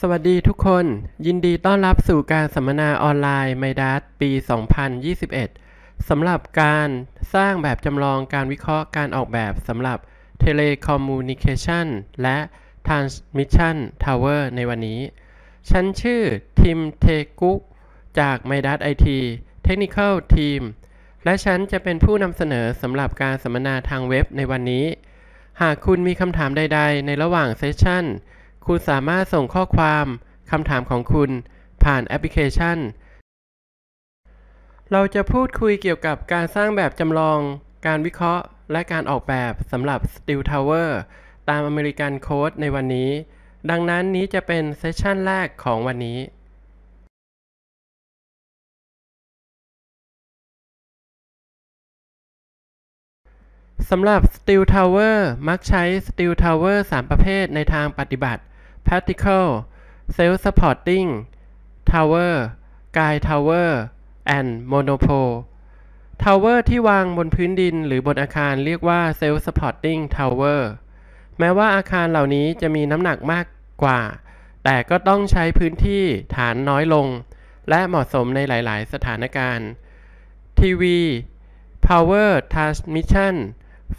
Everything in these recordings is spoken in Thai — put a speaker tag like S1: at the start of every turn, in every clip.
S1: สวัสดีทุกคน ยินดีต้อนรับสู่การสัมมนาออนไลน
S2: ์ไมดัสปี 2021สำหรับการสร้างแบบจำลองการวิเคราะห์การออกแบบสำหรับเทเลคอมมูนิเคชันและทรานส์มิชชั่นทาวเวอร์ในวันนี้ ฉันชื่อทิมเทกุกจากไมดัสไอทีเทคนิคอลทีมและฉันจะเป็นผู้นำเสนอสำหรับการสัมมนาทางเว็บในวันนี้ หากคุณมีคำถามใดๆ ในระหว่างเซสชั่นคุณสามารถส่งข้อความคำถามของคุณผ่านแอปพลิเคชัน เราจะพูดคุยเกี่ยวกับการสร้างแบบจำลอง การวิเคราะห์และการออกแบบสำหรับ Steel Tower ตาม American Code ในวันนี้
S1: ดังนั้นนี้จะเป็นเซสชันแรกของวันนี้สำหรับ Steel Tower มักใช้ Steel Tower 3 ประเภทในทางปฏิบัติ
S2: Particle Self-Supporting Tower Guide Tower and Monopole Tower ที่วางบนพื้นดินหรือบนอาคารเรียกว่า Self-Supporting Tower แม้ว่าอาคารเหล่านี้จะมีน้ำหนักมากกว่า แต่ก็ต้องใช้พื้นที่ฐานน้อยลงและเหมาะสมในหลายๆ สถานการณ์ทีวี Power Transmission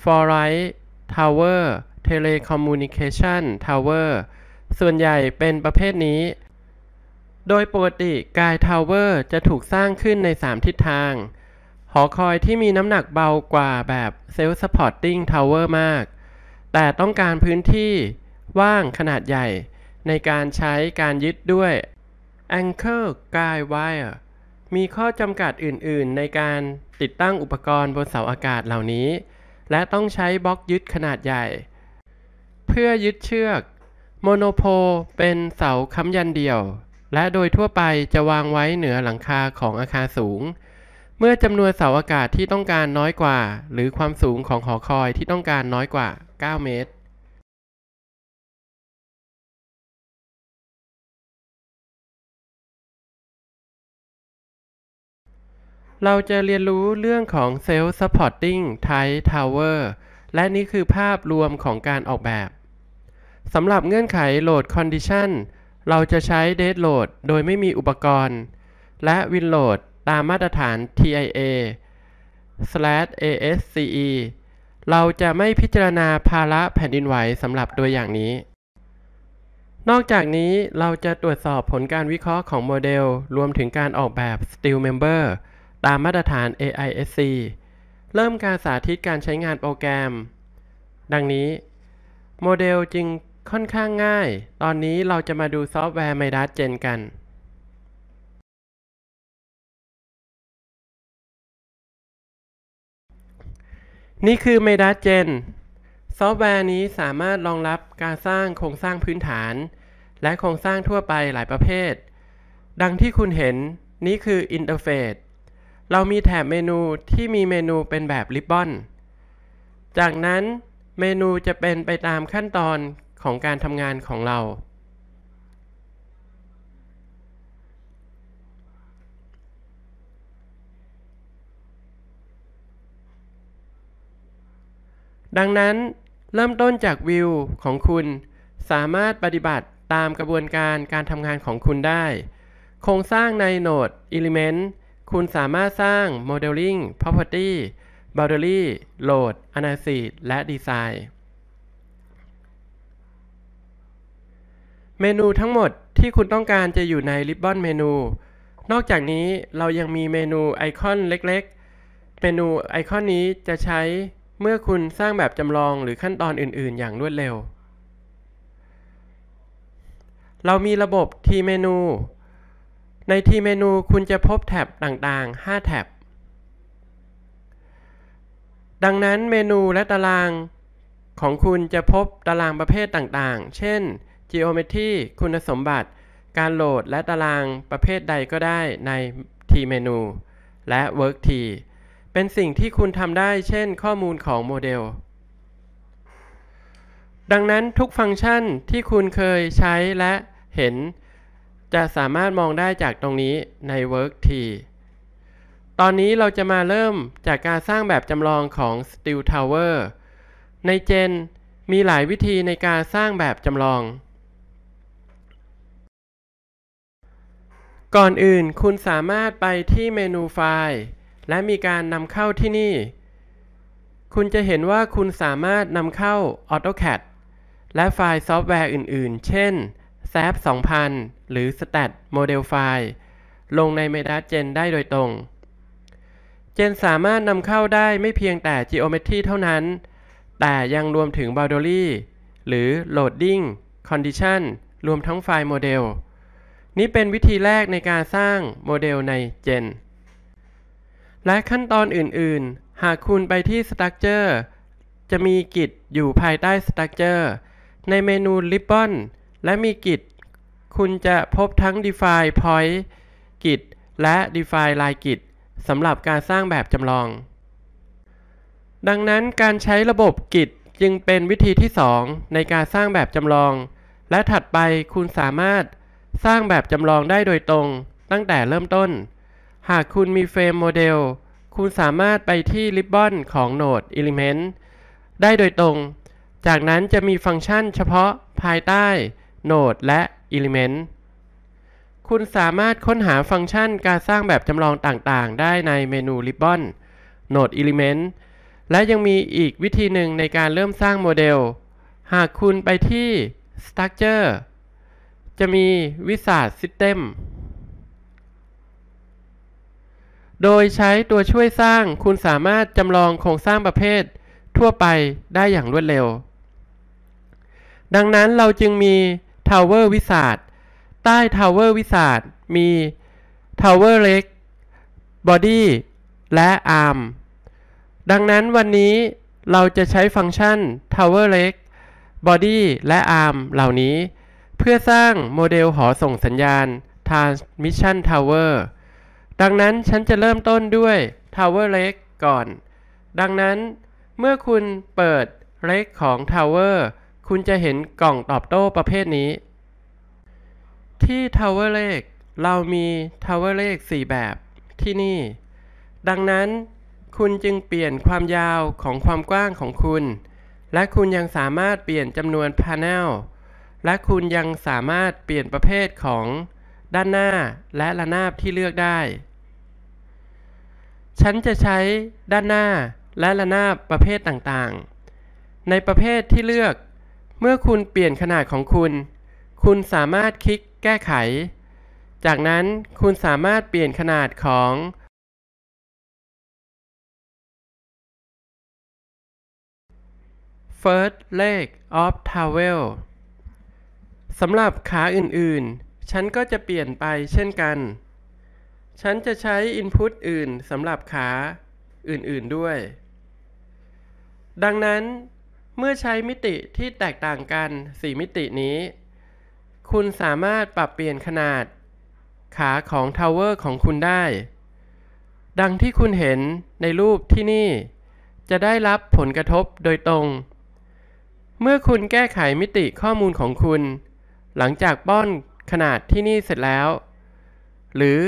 S2: f o r i g h t Tower Telecommunication Tower ส่วนใหญ่เป็นประเภทนี้ โดยปกติกายทาวเวอร์ จะถูกสร้างขึ้นใน 3 ทิศทาง หอคอยที่มีน้ำหนักเบากว่าแบบเซลล์สปอร์ตติ้งทาวเวอร์มาก แต่ต้องการพื้นที่ว่างขนาดใหญ่ ในการใช้การยึดด้วย Anchor Guide Wire มีข้อจำกัดอื่นๆ ในการติดตั้งอุปกรณ์บนเสาอากาศเหล่านี้ และต้องใช้บล็อกยึดขนาดใหญ่ เพื่อยึดเชือกโมโนโพเป็นเสาค้ำยันเดี่ยว และโดยทั่วไปจะวางไว้เหนือหลังคาของอาคารสูง เมื่อจำนวนเสาอากาศที่ต้องการน้อยกว่า หรือความสูงของ
S1: หอคอยที่ต้องการน้อยกว่า 9 เมตร เราจะเรียนรู้เรื่องของเซลล์ supporting t i g h ว
S2: tower และนี่คือภาพรวมของการออกแบบสำหรับเงื่อนไขโหลด condition เราจะใช้ date load โดยไม่มีอุปกรณ์ และ win load ตามมาตรฐาน TIA ASCE เราจะไม่พิจารณาภาระแผ่นดินไหวสำหรับตัวอย่างนี้ นอกจากนี้เราจะตรวจสอบผลการวิเคราะห์ของโมเดล รวมถึงการออกแบบ Steel Member ตามมาตรฐาน AISC เริ่มการสาธิตการใช้งานโปรแกรม ดังนี้ โมเดลจึงค่อนข้างง่าย
S1: ตอนนี้เราจะมาดูซอฟต์แวร์ m y d a สเ Gen กัน นี่คื
S2: อ m y d a r Gen ซอฟต์แวร์นี้สามารถรองรับการสร้างโครงสร้างพื้นฐาน และโครงสร้างทั่วไปหลายประเภท ดังที่คุณเห็นนี่คืออินเทอร์เฟซ เรามีแถบเมนูที่มีเมนูเป็นแบบริบบอน จากนั้นเมนูจะเป็นไปตามขั้นตอนของการทำงานของเรา ดังนั้นเริ่มต้นจากวิวของคุณสามารถปฏิบัติตามกระบวนการการทำงานของคุณได้ โครงสร้างในโหนด Element คุณสามารถสร้าง Modeling Property Boundary Load Analysis และ Design เมนูทั้งหมดที่คุณต้องการจะอยู่ใน Ribbon เมนู นอกจากนี้เรายังมีเมนูไอคอนเล็กๆ เมนูไอคอนนี้จะใช้เมื่อคุณสร้างแบบจำลองหรือขั้นตอนอื่น ๆอย่างรวดเร็ว เรามีระบบทีเมนู ในทีเมนูคุณจะพบแท็บต่างๆ 5 แท็บ ดังนั้นเมนูและตารางของคุณจะพบตารางประเภทต่างๆ เช่น Geometry คุณสมบัติ การโหลดและตารางประเภทใดก็ได้ใน T เมนู และ Work T เป็นสิ่งที่คุณทำได้ เช่นข้อมูลของโมเดล ดังนั้นทุกฟังก์ชันที่คุณเคยใช้และเห็น จะสามารถมองได้จากตรงนี้ใน Work T ตอนนี้เราจะมาเริ่มจากการสร้างแบบจำลองของ Steel Tower ในเจนมีหลายวิธีในการสร้างแบบจำลองก่อนอื่นคุณสามารถไปที่เมนูไฟล์ และมีการนำเข้าที่นี่ คุณจะเห็นว่าคุณสามารถนำเข้า AutoCAD และไฟล์ซอฟต์แวร์อื่นๆ เช่น s a p 2000 หรือ Stat Model File ลงใน MetaGen ได้โดยตรง Gen สามารถนำเข้าได้ไม่เพียงแต่ Geometry เท่านั้น แต่ยังรวมถึง Boundary หรือ Loading Condition รวมทั้งไฟล์โมเดลนี่เป็นวิธีแรกในการสร้างโมเดลใน Gen และขั้นตอนอื่นๆ หากคุณไปที่ Structure จะมีกิจอยู่ภายใต้ Structure ในเมนู Ribbon และมีกิจ คุณจะพบทั้ง Define Point กิจ และ Define Line กิจสำหรับการสร้างแบบจำลอง ดังนั้นการใช้ระบบกิจจึงเป็นวิธีที่ 2 ในการสร้างแบบจำลอง และถัดไปคุณสามารถสร้างแบบจำลองได้โดยตรงตั้งแต่เริ่มต้น หากคุณมีเฟรมโมเดลคุณสามารถไปที่ริบบอนของโหนด Element ได้โดยตรง จากนั้นจะมีฟังก์ชันเฉพาะภายใต้โหนดและ Element คุณสามารถค้นหาฟังก์ชันการสร้างแบบจำลองต่างๆ ได้ในเมนู r บบ b o n นดอิ Element และยังมีอีกวิธีหนึ่งในการเริ่มสร้างโมเดล หากคุณไปที่ Structure จะมีวิสาสซิสเต็ม โดยใช้ตัวช่วยสร้างคุณสามารถจำลองโครงสร้างประเภททั่วไปได้อย่างรวดเร็ว ดังนั้นเราจึงมี Tower w i z ส r d ใต้ Tower w i z ส r d มี Tower เล็ก Body และ Arm ดังนั้นวันนี้เราจะใช้ฟังก์ชัน Tower เล็ก Body และ Arm เหล่านี้เพื่อสร้างโมเดลหอส่งสัญญาณ Transmission Tower ดังนั้นฉันจะเริ่มต้นด้วย Tower เล็กก่อน ดังนั้นเมื่อคุณเปิดเล็กของ Tower คุณจะเห็นกล่องตอบโต้ประเภทนี้ ที่ Tower เล็กเรามี Tower เล็ก4แบบที่นี่ ดังนั้นคุณจึงเปลี่ยนความยาวของความกว้างของคุณ และคุณยังสามารถเปลี่ยนจำนวนพาเนลและคุณยังสามารถเปลี่ยนประเภทของ ด้านหน้าและระนาบที่เลือกได้ ฉันจะใช้ด้านหน้าและระนาบประเภทต่างๆ ในประเภทที่เลือก เมื่อคุณเปลี่ยนขนาดของคุณ
S1: คุณสามารถคลิกแก้ไข จากนั้นคุณสามารถเปลี่ยนขนาดของเฟิร์สเล g of Travel สำ
S2: หรับขาอื่นๆ ฉันก็จะเปลี่ยนไปเช่นกัน ฉันจะใช้ input อื่นสำหรับขาอื่นๆด้วย ดังนั้น เมื่อใช้มิติที่แตกต่างกัน 4 มิตินี้ คุณสามารถปรับเปลี่ยนขนาดขาของทาวเวอร์ของคุณได้ ดังที่คุณเห็นในรูปที่นี่ จะได้รับผลกระทบโดยตรง เมื่อคุณแก้ไขมิติข้อมูลของคุณหลังจากป้อนขนาดที่นี่เสร็จแล้ว หรือ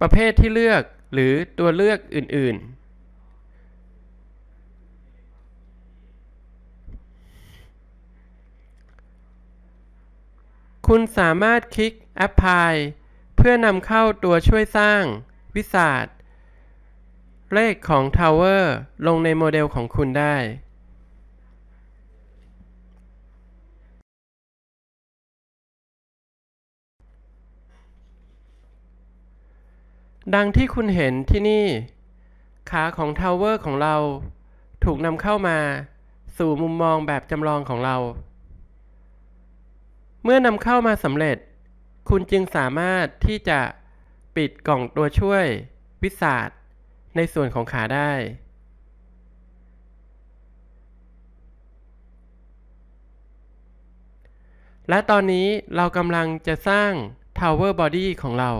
S2: ประเภทที่เลือกหรือตัวเลือกอื่น ๆ คุณสามารถคลิก Apply เพื่อนำเข้าตัวช่วยสร้างวิสาดเลขของ Tower ลงในโมเดลของคุณได้ดังที่คุณเห็นที่นี่ขาของทาวเวอร์ ของเราถูกนำเข้ามาสู่มุมมองแบบจำลองของเรา เมื่อนำเข้ามาสำเร็จคุณจึงสามารถที่จะปิดกล่องตัวช่วยวิสาดในส่วนของขาได้ และตอนนี้เรากำลังจะสร้างทาวเวอร์บอดี้ของเรา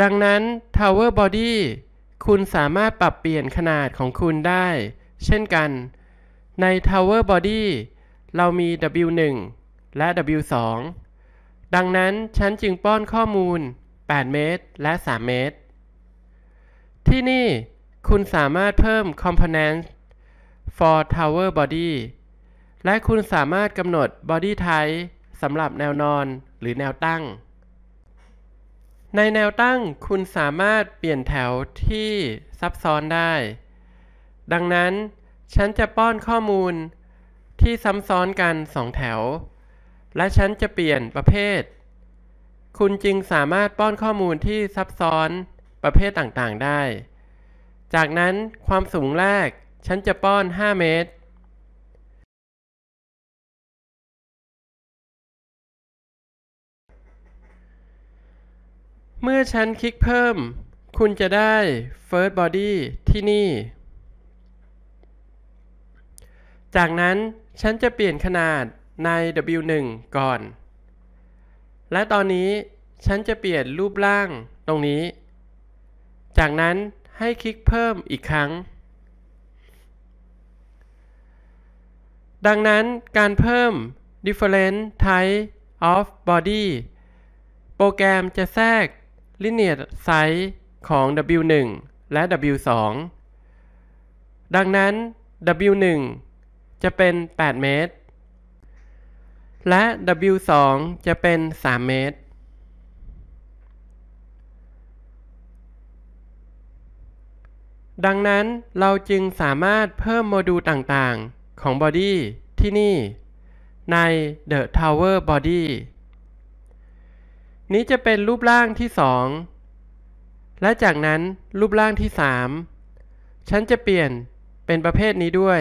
S2: ดังนั้น Tower Body คุณสามารถปรับเปลี่ยนขนาดของคุณได้ เช่นกัน ใน Tower Body เรามี W1 และ W2 ดังนั้น ฉันจึงป้อนข้อมูล 8 เมตรและ 3 เมตร ที่นี่คุณสามารถเพิ่ม component for tower body และคุณสามารถกำหนด body type สำหรับแนวนอนหรือแนวตั้งในแนวตั้งคุณสามารถเปลี่ยนแถวที่ซับซ้อนได้ ดังนั้น ฉันจะป้อนข้อมูลที่ซ้ำซ้อนกันสองแถว และฉันจะเปลี่ยนประเภท คุณจึงสามารถป้อนข้อมูลที่ซับซ้อนประเภทต่างๆ ได้ จากนั้นความสูงแรกฉันจะป้
S1: อน 5 เมตรเมื่อฉันคลิกเพิ่
S2: ม คุณจะได้ First Body ที่นี่ จากนั้นฉันจะเปลี่ยนขนาดใน W1 ก่อน และตอนนี้ฉันจะเปลี่ยนรูปร่างตรงนี้ จากนั้นให้คลิกเพิ่มอีกครั้ง ดังนั้นการเพิ่ม different type of body โปรแกรมจะแทรกลิเนียไซส์ของ W1 และ W2 ดังนั้น W1 จะเป็น 8 เมตร และ W2 จะเป็น 3 เมตร ดังนั้นเราจึงสามารถเพิ่มโมดูลต่างๆของบอดี้ที่นี่ ใน The Tower Body นี้จะเป็นรูปร่างที่สอง และจากนั้นรูปร่างที่สามฉันจะเปลี่ยนเป็นประเภทนี้ด้วย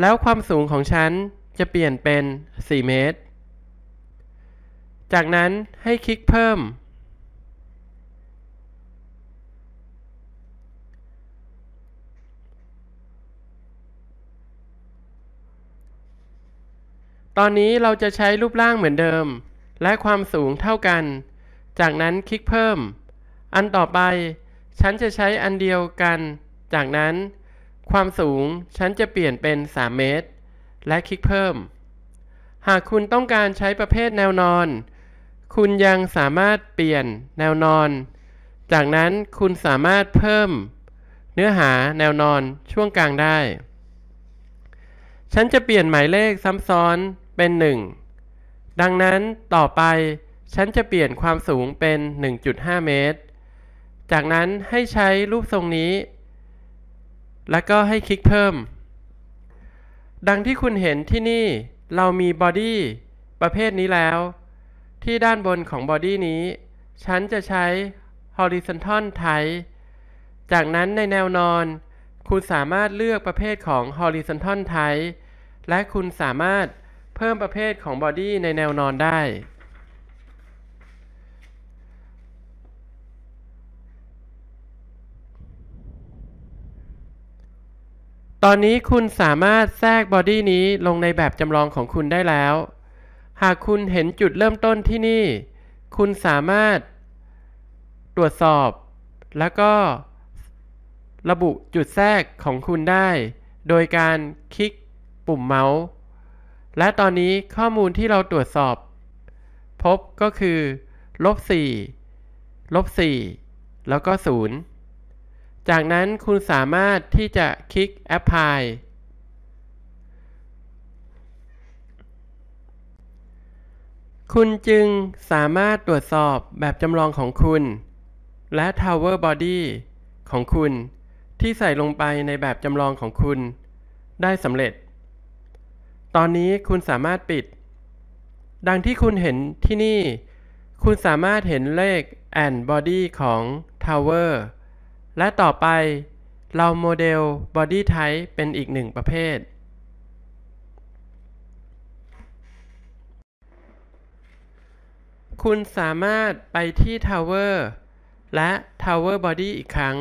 S2: แล้วความสูงของฉันจะเปลี่ยนเป็น 4 เมตร จากนั้นให้คลิกเพิ่ม ตอนนี้เราจะใช้รูปร่างเหมือนเดิมและความสูงเท่ากัน จากนั้นคลิกเพิ่ม อันต่อไป ฉันจะใช้อันเดียวกัน จากนั้น ความสูงฉันจะเปลี่ยนเป็น 3 เมตร และคลิกเพิ่ม หากคุณต้องการใช้ประเภทแนวนอน คุณยังสามารถเปลี่ยนแนวนอน จากนั้นคุณสามารถเพิ่ม เนื้อหาแนวนอนช่วงกลางได้ ฉันจะเปลี่ยนหมายเลขซ้ำซ้อนเป็น 1ดังนั้นต่อไปฉันจะเปลี่ยนความสูงเป็น 1.5 เมตร จากนั้นให้ใช้รูปทรงนี้ แล้วก็ให้คลิกเพิ่ม ดังที่คุณเห็นที่นี่เรามีบอดี้ประเภทนี้แล้ว ที่ด้านบนของบอดี้นี้ ฉันจะใช้ horizontal type จากนั้นในแนวนอน คุณสามารถเลือกประเภทของ horizontal type และคุณสามารถเพิ่มประเภทของบอดี้ในแนวนอนได้ ตอนนี้คุณสามารถแทรกบอดี้นี้ลงในแบบจำลองของคุณได้แล้ว หากคุณเห็นจุดเริ่มต้นที่นี่ คุณสามารถตรวจสอบ แล้วก็ระบุจุดแทรกของคุณได้ โดยการคลิกปุ่มเมาส์และตอนนี้ข้อมูลที่เราตรวจสอบ พบก็คือลบ4ลบ4แล้วก็ 0 จากนั้นคุณสามารถที่จะคลิก Apply คุณจึงสามารถตรวจสอบแบบจำลองของคุณ และ Tower Body ของคุณที่ใส่ลงไปในแบบจำลองของคุณ ได้สำเร็จตอนนี้คุณสามารถปิด ดังที่คุณเห็นที่นี่ คุณสามารถเห็นเลข and body ของ tower และต่อไปเราโมเดล body type เป็นอีกหนึ่งประเภท คุณสามารถไปที่ tower และ tower body อีกครั้ง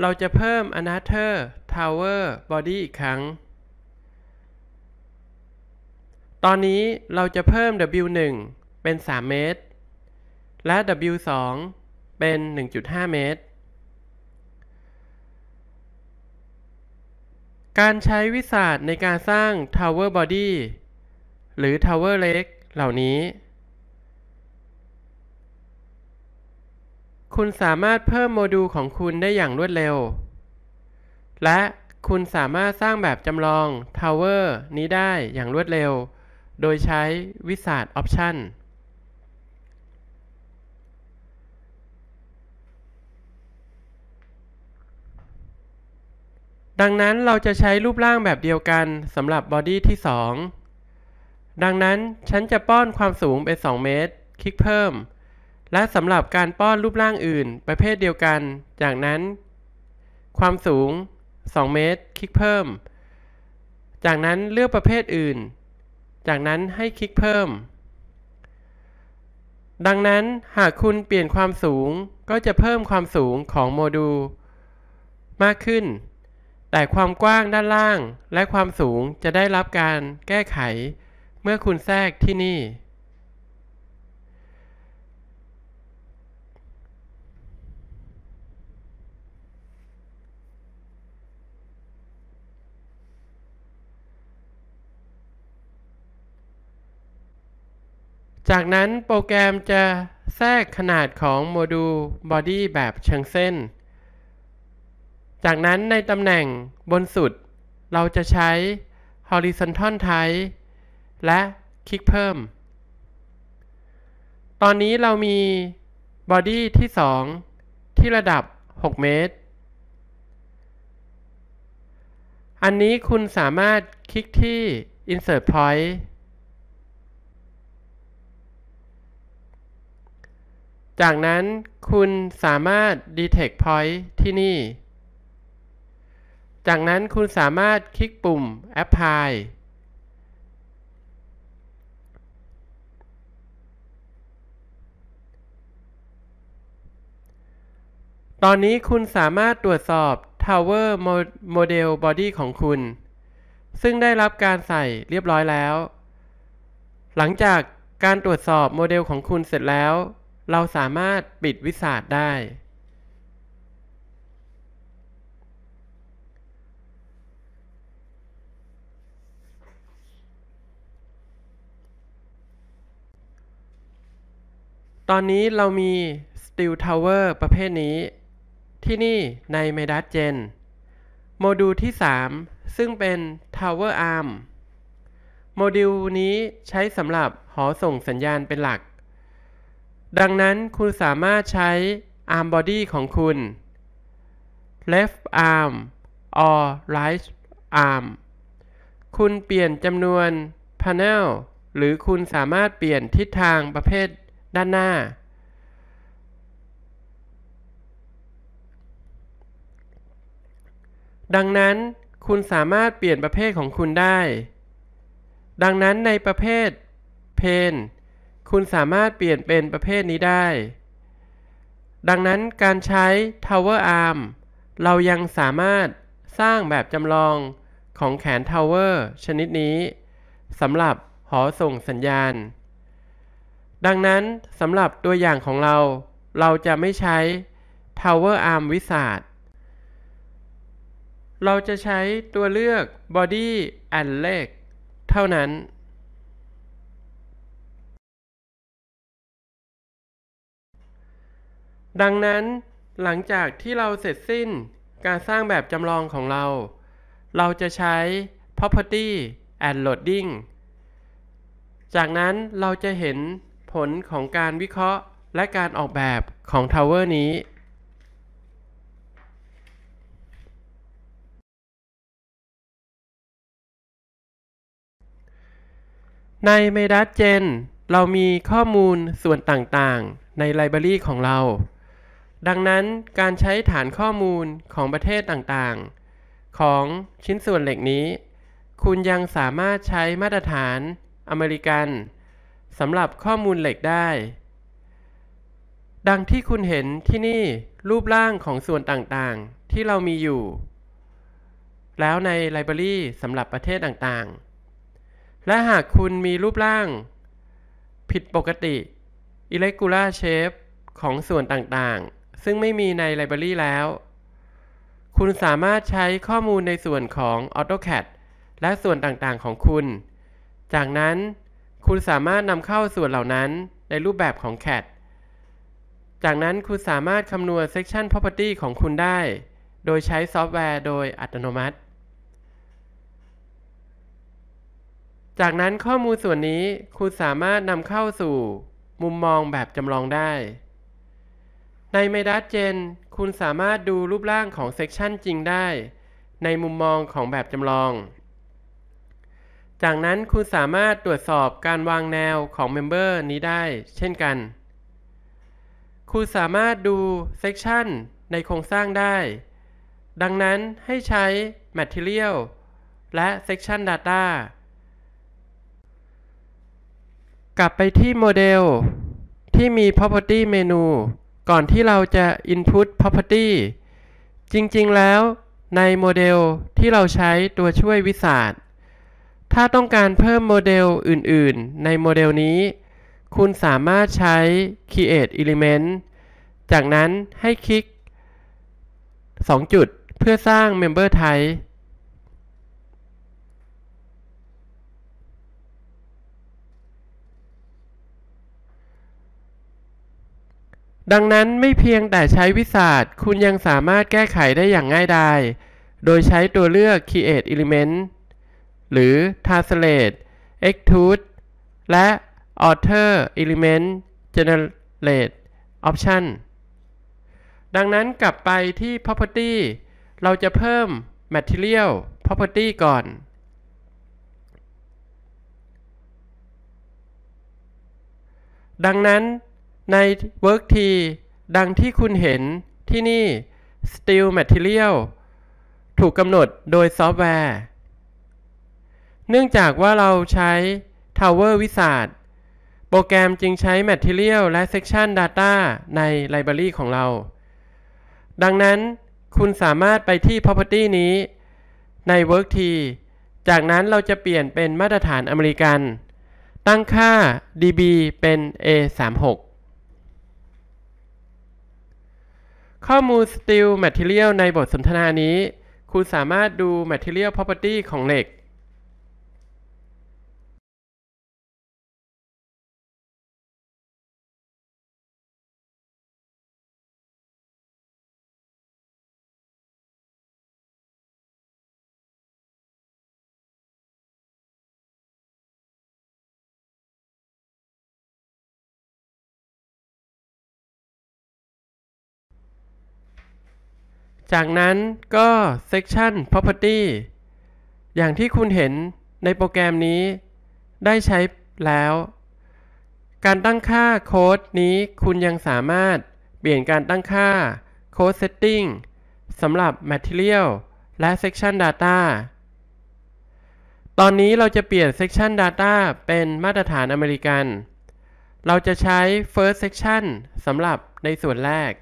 S2: เราจะเพิ่ม another tower body อีกครั้งตอนนี้เราจะเพิ่ม w1 เป็น 3 เมตร และ w2 เป็น 1.5 เมตร การใช้วิสัชในการสร้าง Tower Body หรือ Tower Leg เหล่านี้ คุณสามารถเพิ่มโมดูลของคุณได้อย่างรวดเร็ว และคุณสามารถสร้างแบบจำลอง Tower นี้ได้อย่างรวดเร็วโดยใช้วิสาดออปชันดังนั้นเราจะใช้รูปร่างแบบเดียวกันสำหรับบอดี้ที่ 2 ดังนั้น ฉันจะป้อนความสูงเป็น2เมตร คลิกเพิ่ม และสำหรับการป้อนรูปร่างอื่นประเภทเดียวกัน จากนั้น ความสูง 2 เมตร คลิกเพิ่ม จากนั้นเลือกประเภทอื่นจากนั้นให้คลิกเพิ่ม ดังนั้นหากคุณเปลี่ยนความสูงก็จะเพิ่มความสูงของโมดูลมากขึ้น แต่ความกว้างด้านล่างและความสูงจะได้รับการแก้ไขเมื่อคุณแทรกที่นี่จากนั้นโปรแกรมจะแทรกขนาดของโมดูลบอดี้แบบเชิงเส้น จากนั้นในตำแหน่งบนสุดเราจะใช้ horizontal type และคลิกเพิ่ม ตอนนี้เรามีบอดี้ที่ 2 ที่ระดับ 6 เมตร อันนี้คุณสามารถคลิกที่ insert point จากนั้นคุณสามารถ detect point ที่นี่ จากนั้นคุณสามารถคลิกปุ่ม apply ตอนนี้คุณสามารถตรวจสอบ Tower Model Body ของคุณ ซึ่งได้รับการใส่เรียบร้อยแล้ว หลังจากการตรวจสอบโมเดลของคุณเสร็จแล้วเราสามารถปิดวิสัดได้ ตอนนี้เรามี Steel Tower ประเภทนี้ ที่นี่ใน m e d a s Gen โมดูลที่ 3 ซึ่งเป็น Tower Arm โมดูลนี้ใช้สำหรับหอส่งสัญญาณเป็นหลักดังนั้นคุณสามารถใช้ arm body ของคุณ left arm or right arm คุณเปลี่ยนจำนวน panel หรือคุณสามารถเปลี่ยนทิศทางประเภทด้านหน้า ดังนั้นคุณสามารถเปลี่ยนประเภทของคุณได้ ดังนั้นในประเภทเพนคุณสามารถเปลี่ยนเป็นประเภทนี้ได้ ดังนั้นการใช้ Tower Arm เรายังสามารถสร้างแบบจำลองของแขน Tower ชนิดนี้สำหรับหอส่งสัญญาณ ดังนั้นสำหรับตัวอย่างของเราเราจะไม่ใช้ Tower Arm วิสาดเราจะใช้ตัวเลือก Body and Leg เท่านั้นดังนั้นหลังจากที่เราเสร็จสิ้นการสร้างแบบจำลองของเรา เราจะใช้ property and loading จากนั้นเราจะเห็นผลของการวิเคราะห์และการออกแบบของ
S1: ทาวเวอร์นี้ ใน
S2: m e d a ส Gen เรามีข้อมูลส่วนต่าง ๆ ในไลบรารีของเราดังนั้นการใช้ฐานข้อมูลของประเทศต่างๆ ของชิ้นส่วนเหล็กนี้ คุณยังสามารถใช้มาตรฐานอเมริกันสำหรับข้อมูลเหล็กได้ ดังที่คุณเห็นที่นี่รูปร่างของส่วนต่างๆ ที่เรามีอยู่ แล้วในไลบรารีสำหรับประเทศต่างๆ และหากคุณมีรูปร่าง ผิดปกติ irregular shape ของส่วนต่างๆซึ่งไม่มีในไลบรารีแล้ว คุณสามารถใช้ข้อมูลในส่วนของ AutoCAD และส่วนต่างๆของคุณ จากนั้นคุณสามารถนำเข้าส่วนเหล่านั้นในรูปแบบของ CAD จากนั้นคุณสามารถคำนวณ Section Property ของคุณได้ โดยใช้ซอฟต์แวร์โดยอัตโนมัติ จากนั้นข้อมูลส่วนนี้คุณสามารถนำเข้าสู่ มุมมองแบบจำลองได้ในเมดัสเจนคุณสามารถดูรูปร่างของเซกชันจริงได้ ในมุมมองของแบบจำลอง จากนั้นคุณสามารถตรวจสอบการวางแนวของเมมเบอร์นี้ได้เช่นกัน คุณสามารถดูเซกชันในโครงสร้างได้ ดังนั้นให้ใช้ Material และ Section Data กลับไปที่โมเดลที่มี Property เมนูก่อนที่เราจะ input property จริงๆแล้วในโมเดลที่เราใช้ตัวช่วยวิสาดถ้าต้องการเพิ่มโมเดลอื่น ๆ ในโมเดลนี้ คุณสามารถใช้ create element จากนั้นให้คลิก 2 จุดเพื่อสร้าง member type ดังนั้นไม่เพียงแต่ใช้วิสัชคุณยังสามารถแก้ไขได้อย่างง่ายดาย โดยใช้ตัวเลือก Create Element หรือ Translate Extrude และ Alter Element Generate Option ดังนั้นกลับไปที่ Property เราจะเพิ่ม Material Property ก่อน ดังนั้นใน Work T ดังที่คุณเห็นที่นี่ Steel Material ถูกกำหนดโดยซอฟต์แวร์ เนื่องจากว่าเราใช้ Tower วิส a r โปรแกรมจึงใช้ Material และ Section Data ในไลบรารีของเรา ดังนั้นคุณสามารถไปที่ Property นี้ใน Work T จากนั้นเราจะเปลี่ยนเป็นมาตรฐานอเมริกัน ตั้งค่า db เป็น a36 ข้อมูล Steel Material ในบทสนทนานี้ คุณสามารถดู
S1: Material Property ของเหล็กจากนั้นก็ section property
S2: อย่างที่คุณเห็นในโปรแกรมนี้ได้ใช้แล้ว การตั้งค่าโค้ดนี้คุณยังสามารถเปลี่ยนการตั้งค่าโค้ด setting สำหรับ material และ section data ตอนนี้เราจะเปลี่ยน section data เป็นมาตรฐานอเมริกัน เราจะใช้ first section สำหรับในส่วนแรก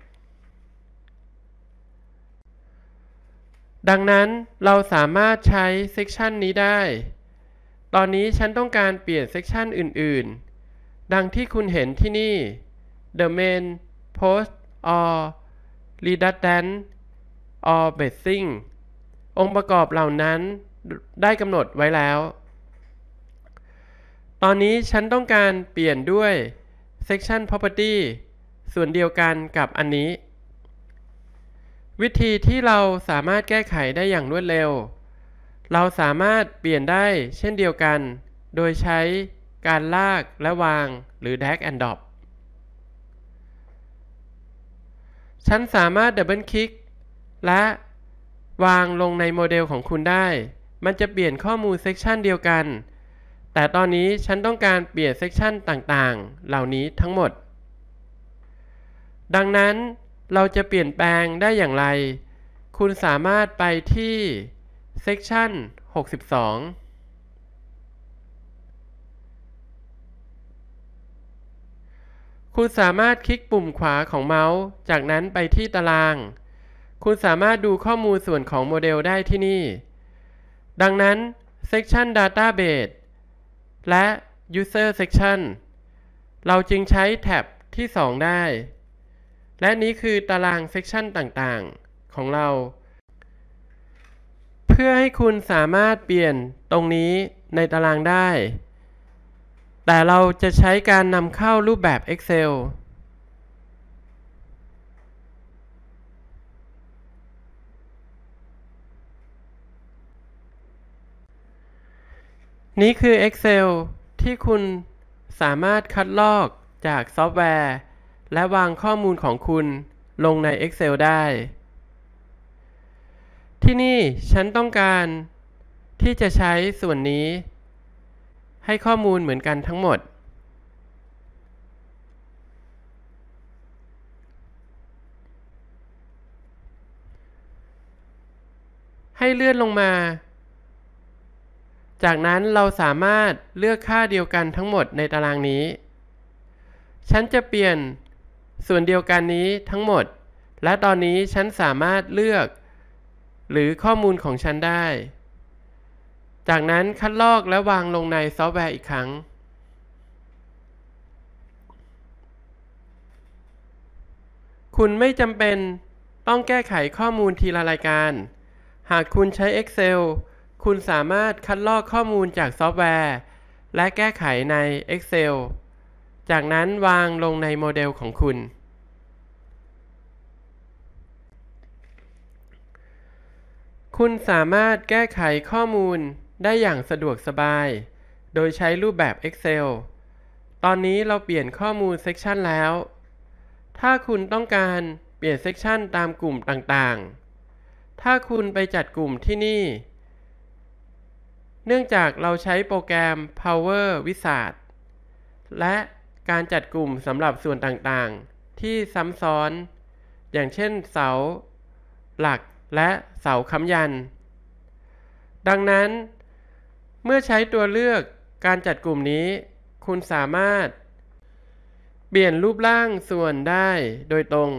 S2: ดังนั้นเราสามารถใช้เซกชันนี้ได้ ตอนนี้ฉันต้องการเปลี่ยนเซกชันอื่นๆ ดังที่คุณเห็นที่นี่ the main post or redundant or basing องค์ประกอบเหล่านั้นได้กำหนดไว้แล้ว ตอนนี้ฉันต้องการเปลี่ยนด้วย section property ส่วนเดียวกันกับอันนี้วิธีที่เราสามารถแก้ไขได้อย่างรวดเร็ว เราสามารถเปลี่ยนได้เช่นเดียวกัน โดยใช้การลากและวางหรือ drag and drop ฉันสามารถดับเบิลคลิก และ วางลงในโมเดลของคุณได้ มันจะเปลี่ยนข้อมูลเซกชันเดียวกัน แต่ตอนนี้ฉันต้องการเปลี่ยนเซกชันต่างๆ เหล่านี้ทั้งหมด ดังนั้นเราจะเปลี่ยนแปลงได้อย่างไร คุณสามารถไปที่ section 62 คุณสามารถคลิกปุ่มขวาของเมาส์ จากนั้นไปที่ตาราง คุณสามารถดูข้อมูลส่วนของโมเดลได้ที่นี่ ดังนั้น section database และ user section เราจึงใช้แท็บที่ 2 ได้และนี้คือตารางเซกชันต่างๆของเรา เพื่อให้คุณสามารถเปลี่ยนตรงนี้ในตารางได้ แต่เราจะใช้การนำเข้ารูปแบบ Excel นี้คือ Excel ที่คุณสามารถคัดลอกจากซอฟต์แวร์และวางข้อมูลของคุณลงใน Excel ได้ ที่นี่ฉันต้องการที่จะใช้ส่วนนี้ ให้ข้อมูลเหมือนกันทั้งหมด ให้เลื่อนลงมา จากนั้นเราสามารถเลือกค่าเดียวกันทั้งหมดในตารางนี้ ฉันจะเปลี่ยนส่วนเดียวกันนี้ทั้งหมด และตอนนี้ฉันสามารถเลือก หรือข้อมูลของฉันได้ จากนั้นคัดลอกและวางลงในซอฟต์แวร์อีกครั้ง คุณไม่จำเป็นต้องแก้ไขข้อมูลทีละรายการ หากคุณใช้ Excel คุณสามารถคัดลอกข้อมูลจากซอฟต์แวร์ และแก้ไขใน Excel จากนั้นวางลงในโมเดลของคุณ คุณสามารถแก้ไขข้อมูลได้อย่างสะดวกสบาย โดยใช้รูปแบบ Excel ตอนนี้เราเปลี่ยนข้อมูลเซกชันแล้ว ถ้าคุณต้องการเปลี่ยนเซกชันตามกลุ่มต่างๆ ถ้าคุณไปจัดกลุ่มที่นี่ เนื่องจากเราใช้โปรแกรม Power Wizard และการจัดกลุ่มสำหรับส่วนต่างๆ ที่ซ้ำซ้อน อย่างเช่นเสาหลักและเสาค้ำยัน ดังนั้น เมื่อใช้ตัวเลือกการจัดกลุ่มนี้คุณสามารถ เปลี่ยนรูปร่างส่วนได้โดยตรง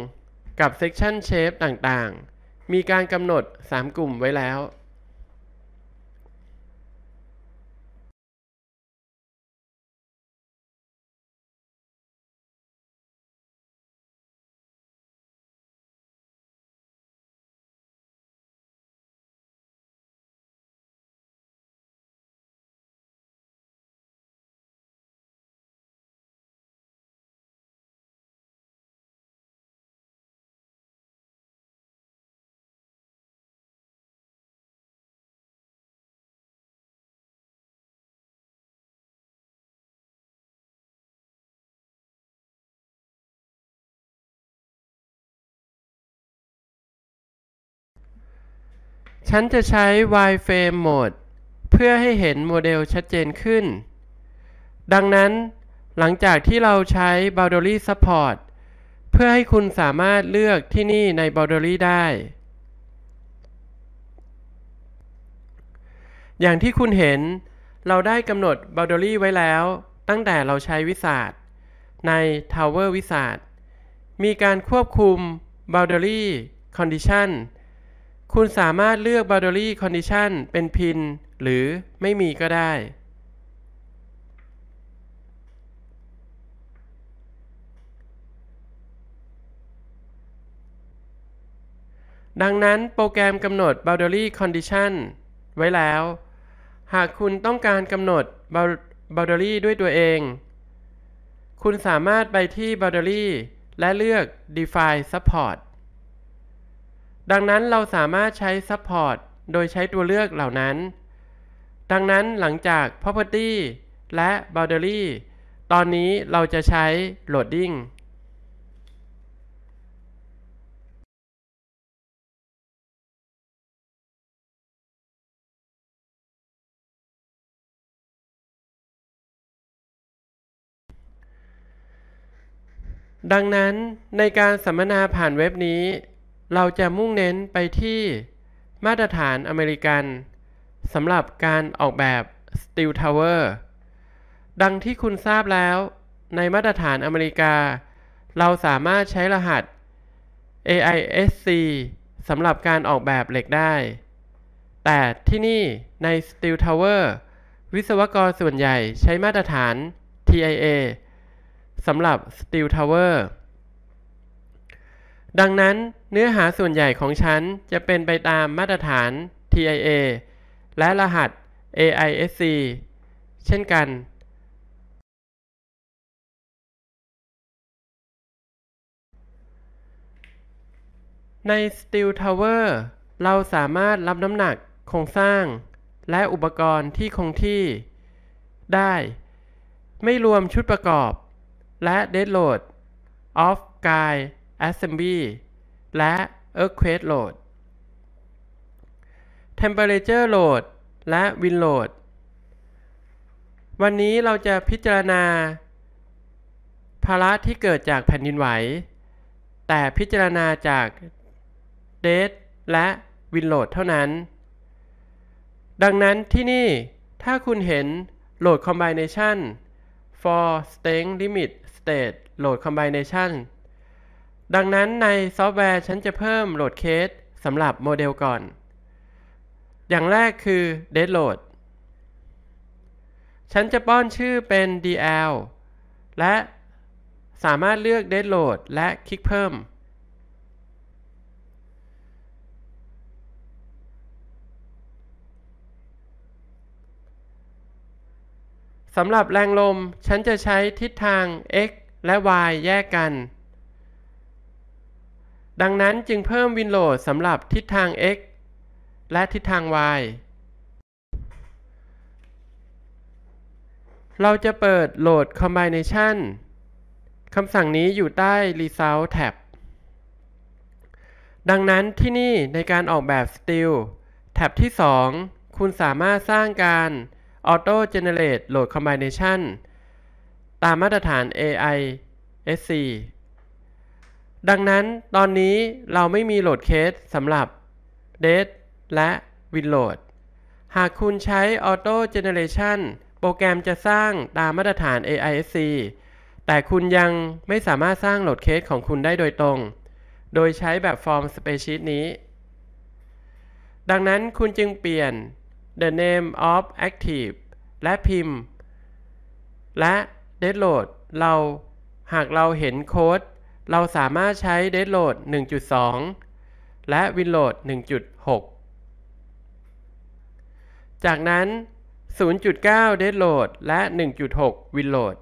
S2: กับ section shape ต่างๆ มีการกำหนด 3 กลุ่มไว้แล้วฉันจะใช้ wireframe mode เพื่อให้เห็นโมเดลชัดเจนขึ้น ดังนั้นหลังจากที่เราใช้ boundary support เพื่อให้คุณสามารถเลือกที่นี่ใน boundary ได้ อย่างที่คุณเห็นเราได้กำหนด boundary ไว้แล้วตั้งแต่เราใช้วิสัทใน tower วิสาทมีการควบคุม boundary condition คุณสามารถเลือก Boundary Condition เป็นพิน หรือไม่มีก็ได้ ดังนั้นโปรแกรมกำหนด Boundary Condition ไว้แล้ว หากคุณต้องการกำหนด Boundary ด้วยตัวเอง คุณสามารถไปที่ Boundary และเลือก Define Support ดังนั้นเราสามารถใช้ Support โดยใช้ตัวเลือกเหล่านั้น ดังนั้นหลังจาก Property และ Boundary
S1: ตอนนี้เราจะใช้ Loading ดังนั้นในการสัมมนาผ่
S2: านเว็บนี้เราจะมุ่งเน้นไปที่มาตรฐานอเมริกันสำหรับการออกแบบ Steel Tower ดังที่คุณทราบแล้ว ในมาตรฐานอเมริกา เราสามารถใช้รหัส AISC สำหรับการออกแบบเหล็กได้ แต่ที่นี่ใน Steel Tower วิศวกรส่วนใหญ่ใช้มาตรฐาน TIA สำหรับ Steel Tower ดังนั้นเนื้อหาส่วนใหญ่ของฉันจะเป็นไปตามมาตรฐาน TIA
S1: และรหัส AISC เช่นกัน ใน Steel Tower เราสามารถรับน้ำหนักโครงสร
S2: ้าง และอุปกรณ์ที่คงที่ได้ ไม่รวมชุดประกอบ และ Dead Load of Guide Assembly และ Earthquake Load Temperature Load และ Wind Load วันนี้เราจะพิจารณาภาระที่เกิดจากแผ่นดินไหว แต่พิจารณาจาก Date และ Wind Load เท่านั้น ดังนั้นที่นี่ถ้าคุณเห็น Load Combination for Strength Limit State Load Combination ดังนั้นในซอฟต์แวร์ ฉันจะเพิ่มโหลดเคสสำหรับโมเดลก่อน อย่างแรกคือเดตโหลด ฉันจะป้อนชื่อเป็น dl และสามารถเลือกเดตโหลดและคลิกเพิ่ม สำหรับแรงลมฉันจะใช้ทิศทาง x และ y แยกกันดังนั้นจึงเพิ่มวินโหลดสำหรับทิศทาง x และทิศทาง y เราจะเปิดโหลด combination คำสั่งนี้อยู่ใต้ result tab ดังนั้นที่นี่ในการออกแบบ s t i l l แท็บที่ 2 คุณสามารถสร้างการ auto generate load combination ตามมาตรฐาน AI SC ดังนั้นตอนนี้เราไม่มีโหลดเคสสำหรับ d a t และวินโหลด หากคุณใช้ Auto Generation โปรแกรมจะสร้างตามมาตรฐาน AISC แต่คุณยังไม่สามารถสร้างโหลดเคสของคุณได้โดยตรง โดยใช้แบบฟอร์มสเป e a d s นี้ ดังนั้นคุณจึงเปลี่ยน the name of active และพิมพ์ และ deadload เราหากเราเห็นโค้ดเราสามารถใช้เดสโหลด 1.2 และวินโหลด 1.6 จากนั้น 0.9 เดสโหลด และ 1.6 วินโหลด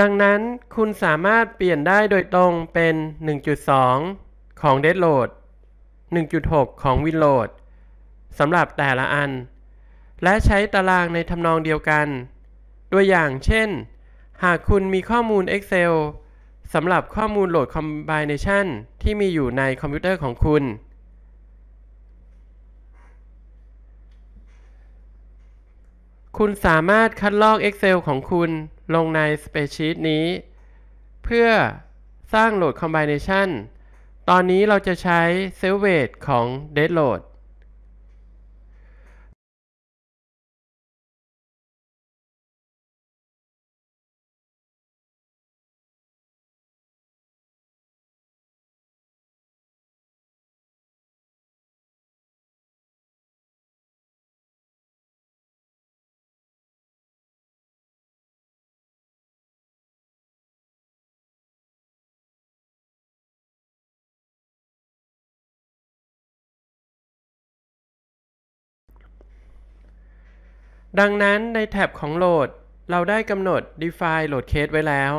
S2: ดังนั้นคุณสามารถเปลี่ยนได้โดยตรงเป็น 1.2 ของเดสโหลด 1.6 ของวินโหลดสำหรับแต่ละอัน และใช้ตารางในทำนองเดียวกัน ตัวอย่างเช่นหากคุณมีข้อมูล Excel สำหรับข้อมูลโหลด Combination ที่มีอยู่ในคอมพิวเตอร์ของคุณ คุณสามารถคัดลอก Excel ของคุณลงใน Spreadsheet นี้ เพื่อสร้างโหลด Combination ตอนนี้เราจะใช้ s e l w a g e ของ
S1: Deadload ดังนั้น
S2: ในแท็บของโหลด เราได้กำหนด define load case ไว้แล้ว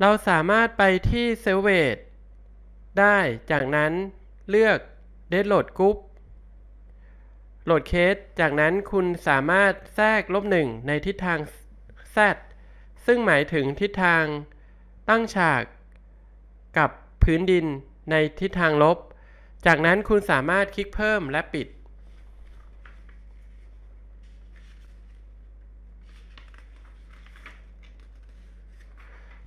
S2: เราสามารถไปที่ s a l v a g e ได้จากนั้นเลือก Dead Load Group โหลดเคสจากนั้นคุณสามารถแทรกลบหนึ่งในทิศทาง Z ซึ่งหมายถึงทิศทางตั้งฉากกับพื้นดินในทิศทางลบ จากนั้นคุณสามารถคลิกเพิ่มและปิด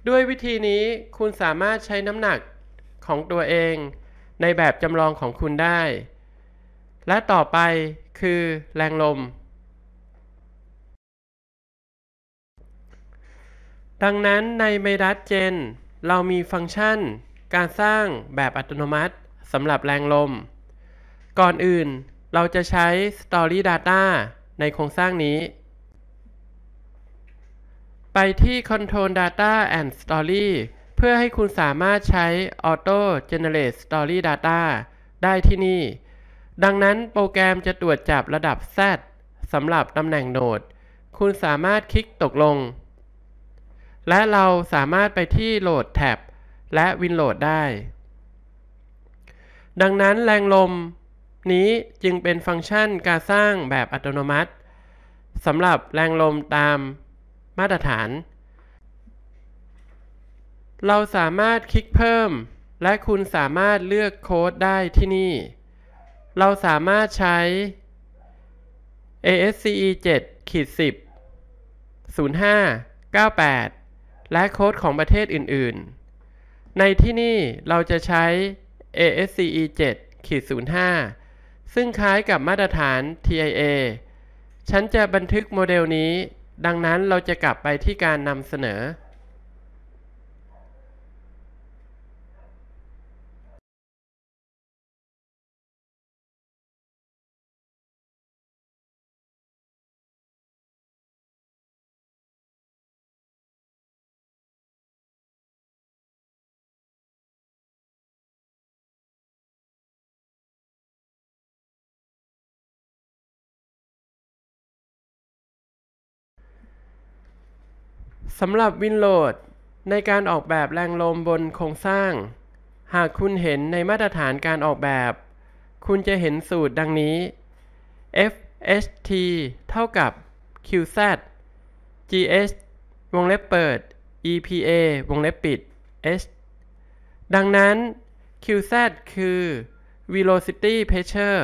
S2: ด้วยวิธีนี้คุณสามารถใช้น้ำหนักของตัวเองในแบบจำลองของคุณได้ และต่อไปคือแรงลม ดังนั้นในไมรัสเจน เรามีฟังก์ชันการสร้างแบบอัตโนมัติสำหรับแรงลม ก่อนอื่นเราจะใช้ Story Data ในโครงสร้างนี้ ไปที่ Control Data and Story เพื่อให้คุณสามารถใช้ Auto Generate Story Data ได้ที่นี่ ดังนั้นโปรแกรมจะตรวจจับระดับ Z สำหรับตำแหน่งโนด คุณสามารถคลิกตกลง และเราสามารถไปที่ Load Tab และวินโหลดได้ ดังนั้นแรงลมนี้จึงเป็นฟังก์ชันการสร้างแบบอัตโนมัติสำหรับแรงลมตามมาตรฐาน เราสามารถคลิกเพิ่ม และคุณสามารถเลือกโค้ดได้ที่นี่ เราสามารถใช้ ASCE 7ขีด10 05 98 และโค้ดของประเทศอื่นๆในที่นี่เราจะใช้ ASCE 7-05ขีดซึ่งคล้ายกับมาตรฐาน TIA ฉันจะบันทึกโมเดลนี้ ดังนั้นเราจะกลับไปที่การนำเสนอ
S1: สำหรับวินโหลด
S2: ในการออกแบบแรงลมบนโครงสร้าง หากคุณเห็นในมาตรฐานการออกแบบ คุณจะเห็นสูตรดังนี้ F H T เท่ากับ Q Z G s วงเล็บเปิด E P A วงเล็บปิด H ดังนั้น Q Z คือ velocity pressure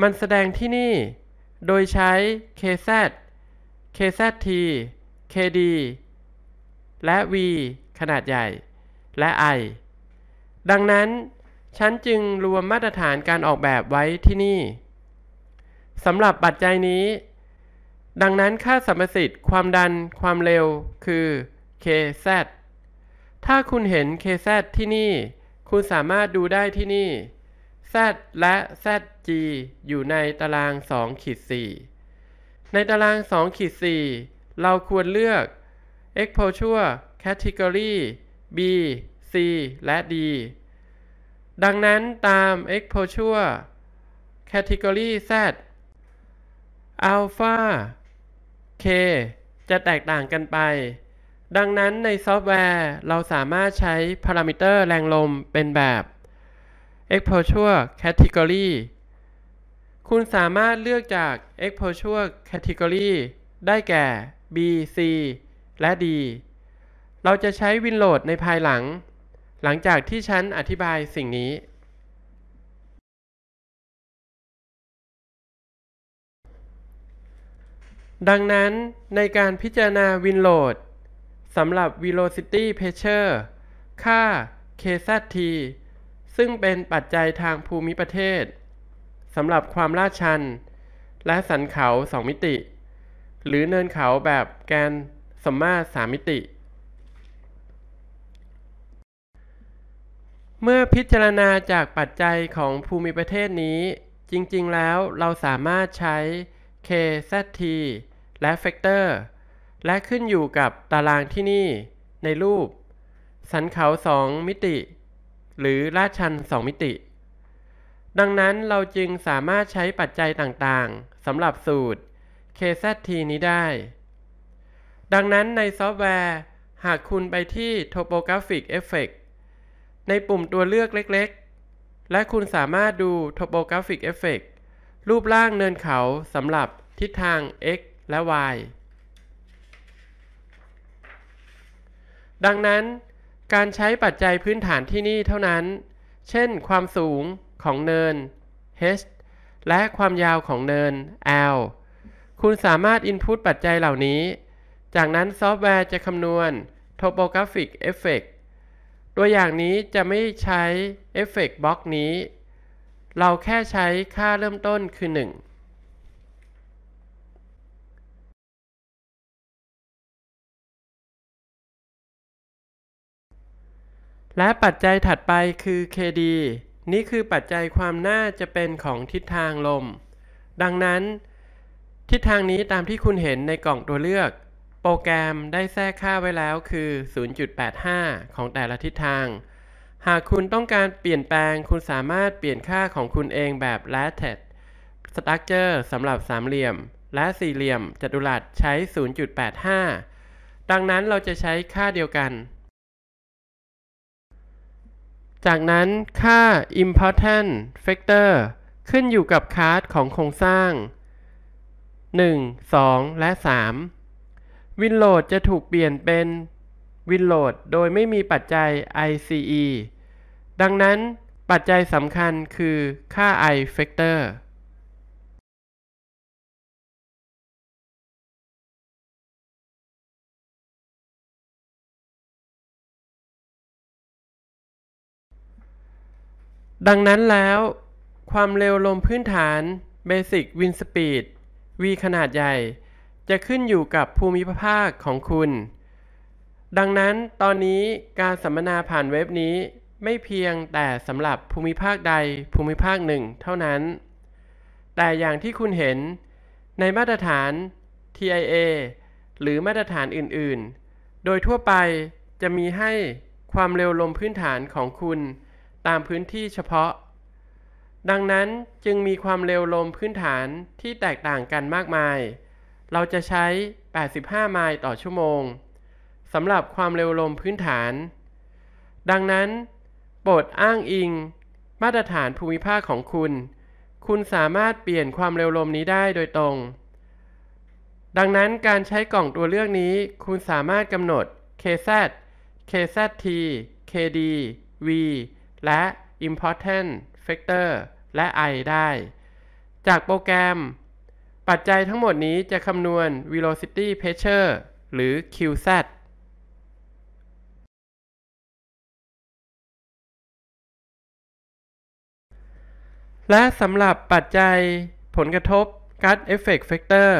S2: มันแสดงที่นี่ โดยใช้ KZ KZT KD และ V ขนาดใหญ่ และ I ดังนั้น ฉันจึงรวมมาตรฐานการออกแบบไว้ที่นี่สำหรับปัจจัยนี้ ดังนั้นค่าสัมประสิทธิ์ความดันความเร็วคือ KZ ถ้าคุณเห็น KZ ที่นี่ คุณสามารถดูได้ที่นี่ Z และ ZG อยู่ในตาราง2ขีด 4 ในตาราง2ขีด4เราควรเลือก exposure category B C และ D ดังนั้นตาม exposure category Z alpha K จะแตกต่างกันไป ดังนั้นในซอฟต์แวร์เราสามารถใช้พารามิเตอร์แรงลมเป็นแบบ exposure category คุณสามารถเลือกจาก exposure category ได้แก่ B C และ D เราจะใช้ WinLoad ในภายหลัง หลังจากที่ฉันอธิบายสิ่งนี้ ดังนั้นในการพิจารณา WinLoad สำหรับ velocity pressure ค่า KZT ซึ่งเป็นปัจจัยทางภูมิประเทศสำหรับความลาดชัน และสันเขา 2 มิติหรือเนินเขาแบบแกนสมมาตรสามมิติ เมื่อพิจารณาจากปัจจัยของภูมิประเทศนี้ จริงๆแล้วเราสามารถใช้ KZT และเฟกเตอร์และขึ้นอยู่กับตารางที่นี่ในรูป สันเขา 2 มิติ หรือลาดชัน 2 มิติ ดังนั้นเราจึงสามารถใช้ปัจจัยต่างๆสำหรับสูตร KZT นี้ได้ ดังนั้นในซอฟต์แวร์ หากคุณไปที่ Topographic Effect ในปุ่มตัวเลือกเล็ก ๆ และคุณสามารถดู Topographic Effect รูปร่างเนินเขาสำหรับทิศทาง x และ y ดังนั้นการใช้ปัจจัยพื้นฐานที่นี่เท่านั้น เช่น ความสูงของเนิน h และความยาวของเนิน l คุณสามารถ Input ปัจจัยเหล่านี้ จากนั้นซอฟต์แวร์จะคำนวณ Topographic Effect ตัวอย่างนี้จะไม่ใช้ Effect Box
S1: นี้ เราแค่ใช้ค่าเริ่มต้นคือ 1 และปัจจัยถัดไปคือ KD
S2: นี่คือปัจจัยความน่าจะเป็นของทิศทางลม ดังนั้นทิศทางนี้ตามที่คุณเห็นในกล่องตัวเลือก โปรแกรมได้แทรกค่าไว้แล้วคือ 0.85 ของแต่ละทิศทาง หากคุณต้องการเปลี่ยนแปลงคุณสามารถเปลี่ยนค่าของคุณเองแบบ l a t t i structure สำหรับสามเหลี่ยม และสี่เหลี่ยมจัตุรัสใช้ 0.85 ดังนั้นเราจะใช้ค่าเดียวกัน จากนั้นค่า important factor ขึ้นอยู่กับคาร์ดของโครงสร้าง1 2และ 3 วินโหลดจะถูกเปลี่ยนเป็น วินโหลดโดยไม่มีปัจจัย ICE ดังนั้นปัจจัย
S1: สำคัญคือค่า i factor
S2: ดังนั้นแล้ว ความเร็วลมพื้นฐาน Basic Wind Speed v ขนาดใหญ่จะขึ้นอยู่กับภูมิภาคของคุณ ดังนั้นตอนนี้การสัมมนาผ่านเว็บนี้ไม่เพียงแต่สำหรับภูมิภาคใดภูมิภาคหนึ่งเท่านั้น แต่อย่างที่คุณเห็น ในมาตรฐาน TIA หรือมาตรฐานอื่น ๆ โดยทั่วไปจะมีให้ความเร็วลมพื้นฐานของคุณ ตามพื้นที่เฉพาะดังนั้นจึงมีความเร็วลมพื้นฐานที่แตกต่างกันมากมาย เราจะใช้ 85ไมล์ต่อชั่วโมง สำหรับความเร็วลมพื้นฐาน ดังนั้น โปรดอ้างอิง มาตรฐานภูมิภาคของคุณ คุณสามารถเปลี่ยนความเร็วลมนี้ได้โดยตรง ดังนั้นการใช้กล่องตัวเลือกนี้ คุณสามารถกำหนด KZ KZT KD V และ Important Factor และ i ได้ จากโปรแกรม ปัจจัยทั
S1: ้งหมดนี้จะคำนวณ velocity pressure หรือ qz และสำหรับปัจจัยผลกระทบ Gut Effect
S2: Factor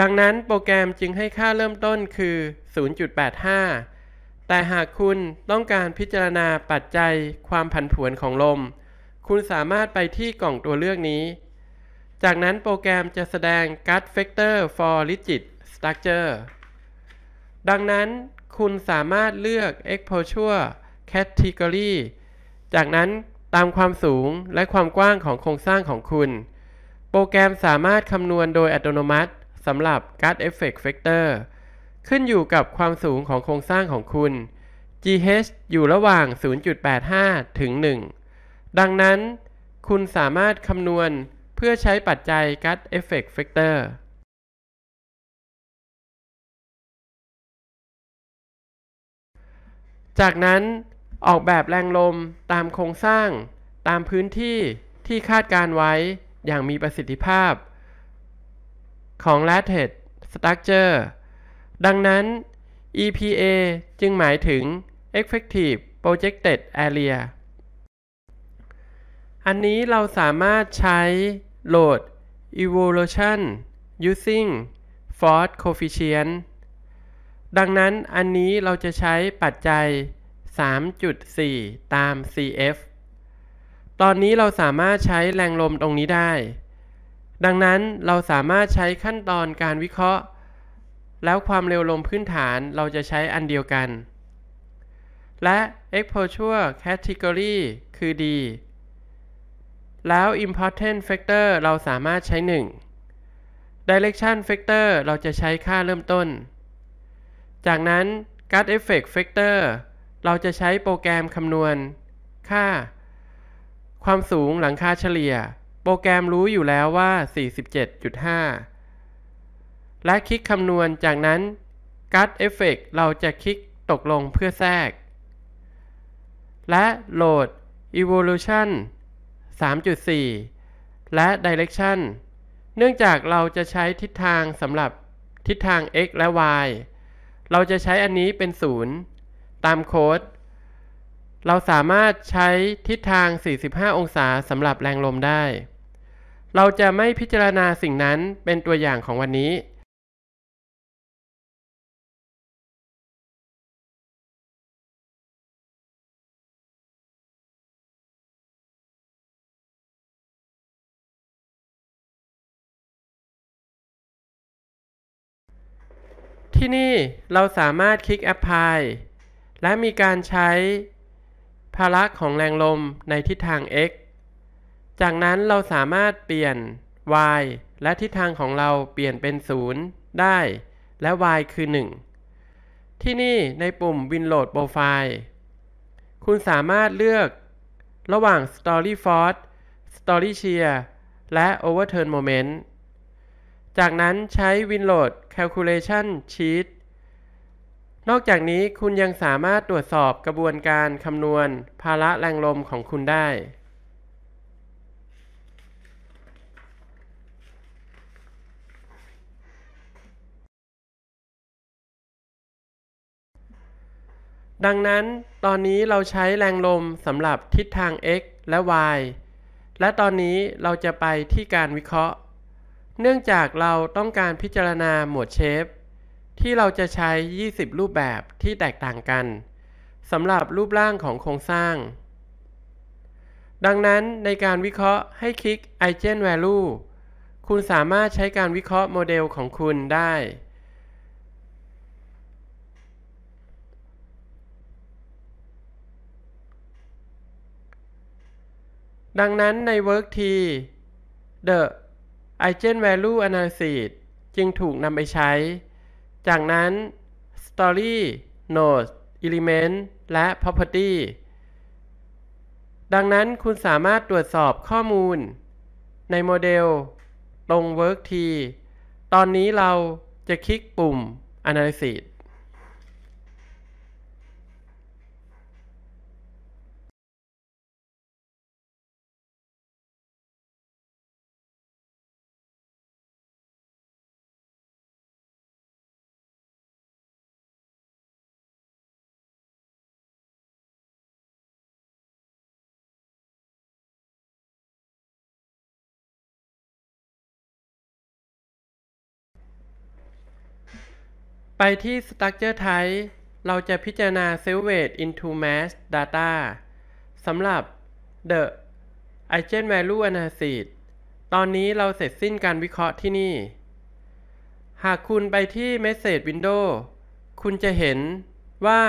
S2: ดังนั้นโปรแกรมจึงให้ค่าเริ่มต้นคือ 0.85 แต่หากคุณต้องการพิจารณาปัจจัยความผันผวนของลมคุณสามารถไปที่กล่องตัวเลือกนี้ จากนั้นโปรแกรมจะแสดง Gut Factor for Rigid Structure ดังนั้นคุณสามารถเลือก Exposure Category จากนั้นตามความสูงและความกว้างของโครงสร้างของคุณ โปรแกรมสามารถคำนวณโดยอัตโนมัติสำหรับ Gut Effect Factor ขึ้นอยู่กับความสูงของโครงสร้างของคุณ GH อยู่ระหว่าง 0.85 ถึง 1ดัง
S1: นั้นคุณสามารถคำนวณเพื่อใช้ปัจจัยกัดเอฟเฟกต์แฟกเตอร์ จากนั้นออกแบบแรงลมตามโครงสร้างต
S2: ามพื้นที่ที่คาดการไว้อย่างมีประสิทธิภาพ ของ l a t e d Structure ดังนั้น EPA จึงหมายถึง Effective Projected Area อันนี้เราสามารถใช้โหลด evolution using force coefficient ดังนั้นอันนี้เราจะใช้ปัจจัย 3.4 ตาม CF ตอนนี้เราสามารถใช้แรงลมตรงนี้ได้ ดังนั้นเราสามารถใช้ขั้นตอนการวิเคราะห์ แล้วความเร็วลมพื้นฐานเราจะใช้อันเดียวกัน และ exposure category คือ D แล้ว important factor เราสามารถใช้ 1 direction factor เราจะใช้ค่าเริ่มต้น จากนั้น guard effect factor เราจะใช้โปรแกรมคำนวณ ค่าความสูงหลังคาเฉลี่ย โปรแกรมรู้อยู่แล้วว่า 47.5 และคลิกคำนวณ จากนั้น guard effect เราจะคลิกตกลงเพื่อแทรก และโหลด evolution 3.4 และ Direction เนื่องจากเราจะใช้ทิศทางสำหรับทิศทาง x และ y เราจะใช้อันนี้เป็น 0 ตามโค้ด เราสามารถใช้ทิศทาง 45
S1: องศาสำหรับแรงลมได้ เราจะไม่พิจารณาสิ่งนั้นเป็นตัวอย่างของวันนี้ที่นี่เราสามารถคลิกแอปพลาย
S2: และมีการใช้พาระของแรงลมในทิศทาง x จากนั้นเราสามารถเปลี่ยน y และทิศทางของเราเปลี่ยนเป็น 0 ได้ และ y คือ 1 ที่นี่ในปุ่ม Winload Profile คุณสามารถเลือก ระหว่าง Story Force Story Shear และ Overturn Moment จากนั้นใช้ Winload Calculation Sheet นอกจากนี้คุณยังสามารถตรวจสอบกระบวนการคำนวณ ภาระแรงลมของคุณได้ ดังนั้นตอนนี้เราใช้แรงลมสำหรับทิศทาง x และ y และตอนนี้เราจะไปที่การวิเคราะห์เนื่องจากเราต้องการพิจารณาหมวดเชฟ ที่เราจะใช้ 20 รูปแบบที่แตกต่างกันสำหรับรูปร่างของโครงสร้าง ดังนั้นในการวิเคราะห์ให้คลิก Eigenvalue คุณสามารถใช้การวิเคราะห์โมเดลของคุณได้ ดังนั้นใน Work T The Eigenvalue Analysis จึงถูกนำไปใช้ จากนั้น Story Node Element และ Property ดังนั้นคุณสามารถตรวจสอบข้อมูลในโมเดลตรง Work ทีตอนนี้เราจะคลิกปุ่ม Analysis
S1: ไปที่ Structure Type เราจะพิ
S2: จารณา s e l l w e i into Mass Data สำหรับ The Eigenvalue Analysis ตอนนี้เราเสร็จสิ้นการวิเคราะห์ที่นี่ หากคุณไปที่ Message Window คุณจะเห็นว่า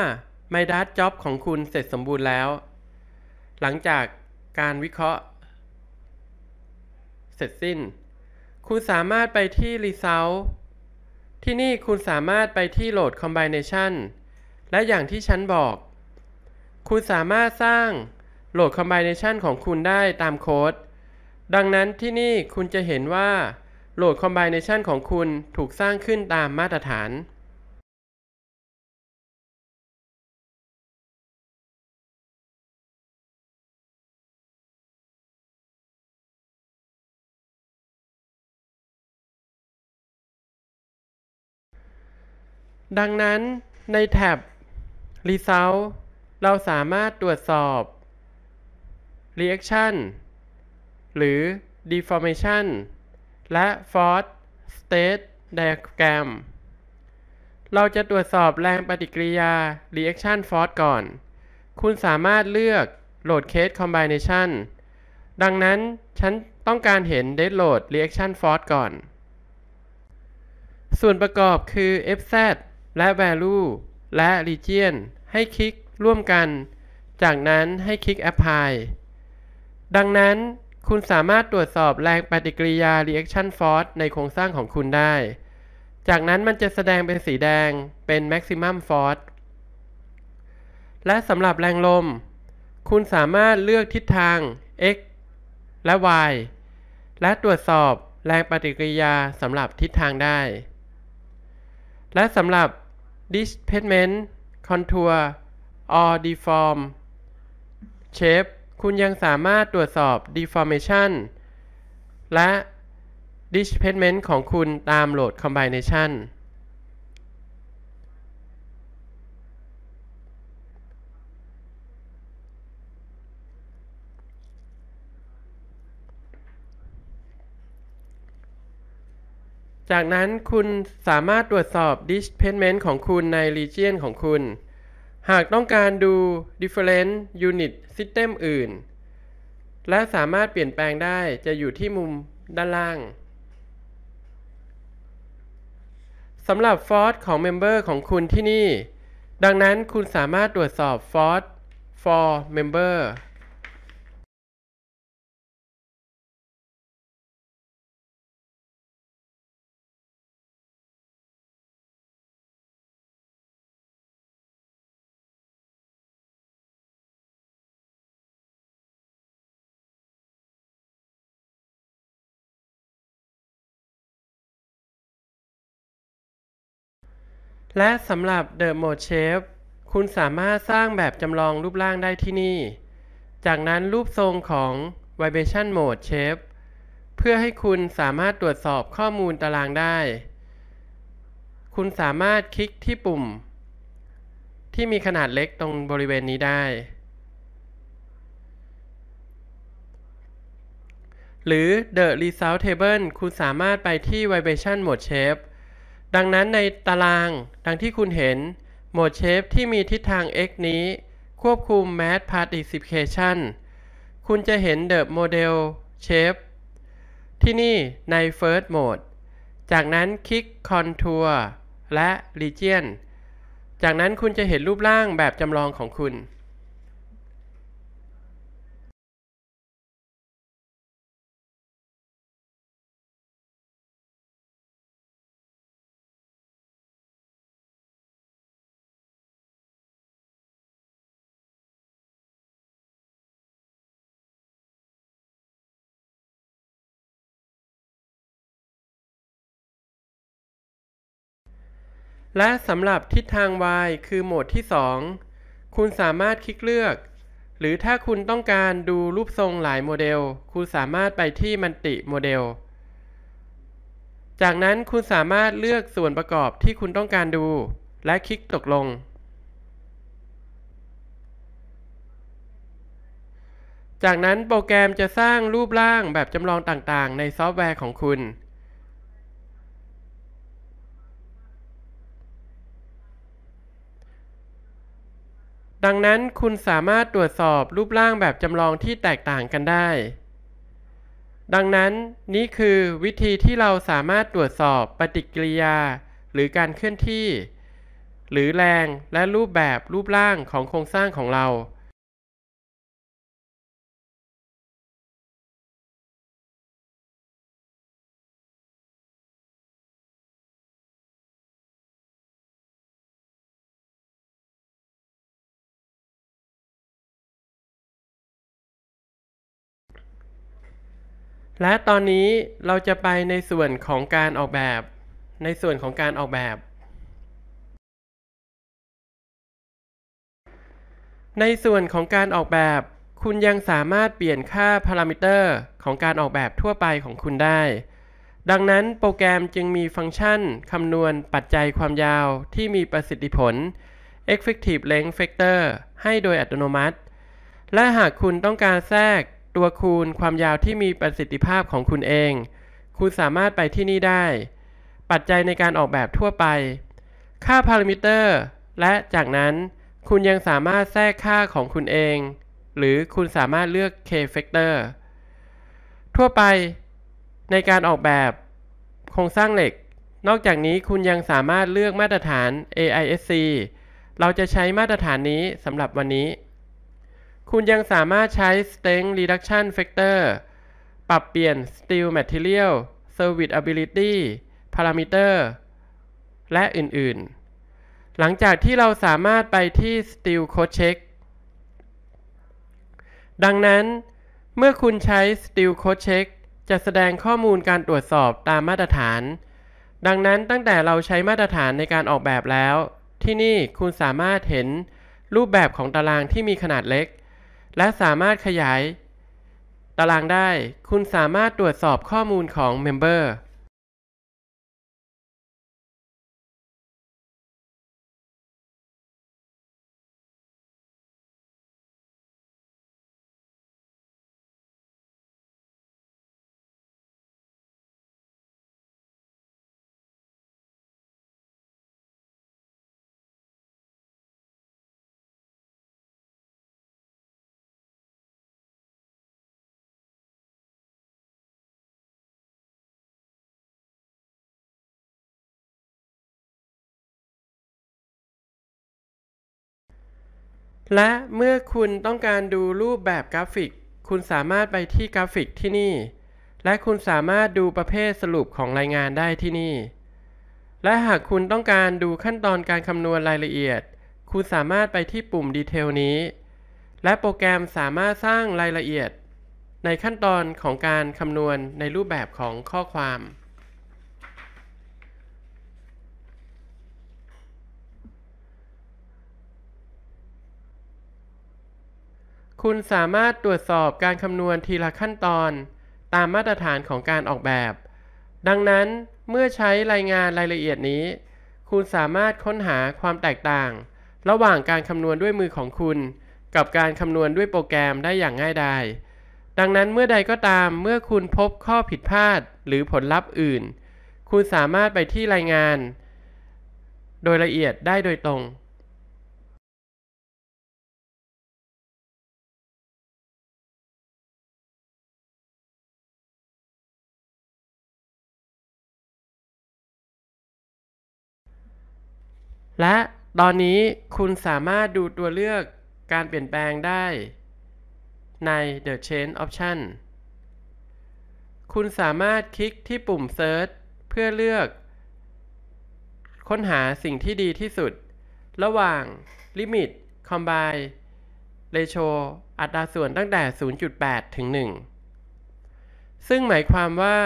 S2: My Data Job ของคุณเสร็จสมบูรณ์แล้ว หลังจากการวิเคราะห์ เสร็จสิ้น คุณสามารถไปที่ Result ที่นี่คุณสามารถไปที่โหลด Combination และอย่างที่ฉันบอก คุณสามารถสร้างโหลด Combination ของคุณได้ตามโค้ด ดังนั้นที่นี่คุณจะเห็นว่าโหลด Combination ของ
S1: คุณถูกสร้างขึ้นตามมาตรฐานดังนั้นในแท็บ
S2: Result เราสามารถตรวจสอบ Reaction หรือ Deformation และ Force State Diagram เราจะตรวจสอบแรงปฏิกิริยา Reaction Force ก่อน คุณสามารถเลือก Load Case Combination ดังนั้นฉันต้องการเห็น Dead Load Reaction Force ก่อน ส่วนประกอบคือ FZ และ value และ region ให้คลิกร่วมกัน จากนั้นให้คลิก apply ดังนั้น คุณสามารถตรวจสอบแรงปฏิกิริยา reaction force ในโครงสร้างของคุณได้ จากนั้นมันจะแสดงเป็นสีแดงเป็น maximum force และสำหรับแรงลม คุณสามารถเลือกทิศทาง x และ y และตรวจสอบแรงปฏิกิริยาสำหรับทิศทางได้ และสำหรับ Displacement Contour or Deform Shape คุณยังสามารถตรวจสอบ Deformation และ Displacement ของคุณตาม Load Combination จากนั้นคุณสามารถตรวจสอบ d i s p a t c h m e n t ของคุณใน Region ของคุณ หากต้องการดู Different Unit System อื่น และสามารถเปลี่ยนแปลงได้จะอยู่ที่มุมด้านล่างสำหรับฟอสของ Member ของคุณที่นี่ ดังนั้นคุณสามารถตรวจ
S1: สอบฟอส for member และสำหรับ The Mode Shape คุ
S2: ณสามารถสร้างแบบจำลองรูปร่างได้ที่นี่ จากนั้นรูปทรงของ Vibration Mode Shape เพื่อให้คุณสามารถตรวจสอบข้อมูลตารางได้ คุณสามารถคลิกที่ปุ่ม ที่มีขนาดเล็กตรงบริเวณนี้ได้ หรือ The Result Table คุณสามารถไปที่ Vibration Mode Shape ดังนั้นในตารางดังที่คุณเห็นโหมดเชฟที่มีทิศทาง x นี้ ควบคุม math participation คุณจะเห็น the model shape ที่นี่ใน first mode จากนั้นคลิก contour และ region จากนั้นคุณจะเห็นรูปร่าง
S1: แบบจำลองของคุณและสำหรับทิศทาง y คือโหมดที่
S2: 2 คุณสามารถคลิกเลือก หรือถ้าคุณต้องการดูรูปทรงหลายโมเดล คุณสามารถไปที่มันติโมเดล จากนั้นคุณสามารถเลือกส่วนประกอบที่คุณต้องการดู และคลิกตกลง จากนั้นโปรแกรมจะสร้างรูปร่างแบบจำลองต่างๆ ในซอฟต์แวร์ของคุณดังนั้นคุณสามารถตรวจสอบรูปร่างแบบจำลองที่แตกต่างกันได้ ดังนั้นนี่คือวิธีที่เราสามารถตรวจสอบปฏิกิริยา หรือการเคลื่อนที่หรือแรงและรูปแบบรูป
S1: ร่างของโครงสร้างของเราและตอนนี้เราจะไปในส่วนของการออกแบบ
S2: ในส่วนของการออกแบบ ในส่วนของการออกแบบ คุณยังสามารถเปลี่ยนค่าพารามิเตอร์ของการออกแบบทั่วไปของคุณได้ ดังนั้นโปรแกรมจึงมีฟังก์ชันคำนวณปัจจัยความยาวที่มีประสิทธิผล effective length factor ให้โดยอัตโนมัติ และหากคุณต้องการแทรกตัวคูณความยาวที่มีประสิทธิภาพของคุณเอง คุณสามารถไปที่นี่ได้ ปัจจัยในการออกแบบทั่วไป ค่าพารามิเตอร์ และจากนั้นคุณยังสามารถแทรกค่าของคุณเอง หรือคุณสามารถเลือก k factor ทั่วไป ในการออกแบบโครงสร้างเหล็ก นอกจากนี้คุณยังสามารถเลือกมาตรฐาน AISC เราจะใช้มาตรฐานนี้สำหรับวันนี้คุณยังสามารถใช้ Strength Reduction Factor ปรับเปลี่ยน Steel Material Serviceability Parameter และอื่นๆ หลังจากที่เราสามารถไปที่ Steel Code Check ดังนั้นเมื่อคุณใช้ Steel Code Check จะแสดงข้อมูลการตรวจสอบตามมาตรฐาน ดังนั้นตั้งแต่เราใช้มาตรฐานในการออกแบบแล้ว ที่นี่คุณสามารถเห็นรูปแบบของตารางที่มีขนาดเล็กและสามารถขยาย ตา
S1: รางได้คุณสามารถตรวจสอบข้อมูลของเมมเบอร์และเมื่อคุณต้องการดูรูปแบบกราฟิก คุณสามารถไปที
S2: ่กราฟิกที่นี่ และคุณสามารถดูประเภทสรุปของรายงานได้ที่นี่ และหากคุณต้องการดูขั้นตอนการคำนวณรายละเอียด คุณสามารถไปที่ปุ่มดีเทลนี้ และโปรแกรมสามารถสร้างรายละเอียดในขั้นตอนของการคำนวณในรูปแบบของข้อความคุณสามารถตรวจสอบการคำนวณทีละขั้นตอน ตามมาตรฐานของการออกแบบ ดังนั้นเมื่อใช้รายงานรายละเอียดนี้คุณสามารถค้นหาความแตกต่าง ระหว่างการคำนวณด้วยมือของคุณกับการคำนวณด้วยโปรแกรมได้อย่างง่ายดายดังนั้นเมื่อใดก็ตามเมื่อคุณพบข้อผิดพลาดหรือผลลัพธ์อื่น คุณสามารถไป
S1: ที่รายงาน โดยละเอียดได้โดยตรงและตอนนี้คุณสามารถดู
S2: ตัวเลือกการเปลี่ยนแปลงได้ ใน The Change Option คุณสามารถคลิกที่ปุ่ม Search เพื่อเลือก ค้นหาสิ่งที่ดีที่สุด ระหว่าง Limit Combine Ratio อัตราส่วนตั้งแต่ 0.8 ถึง 1 ซึ่งหมายความว่า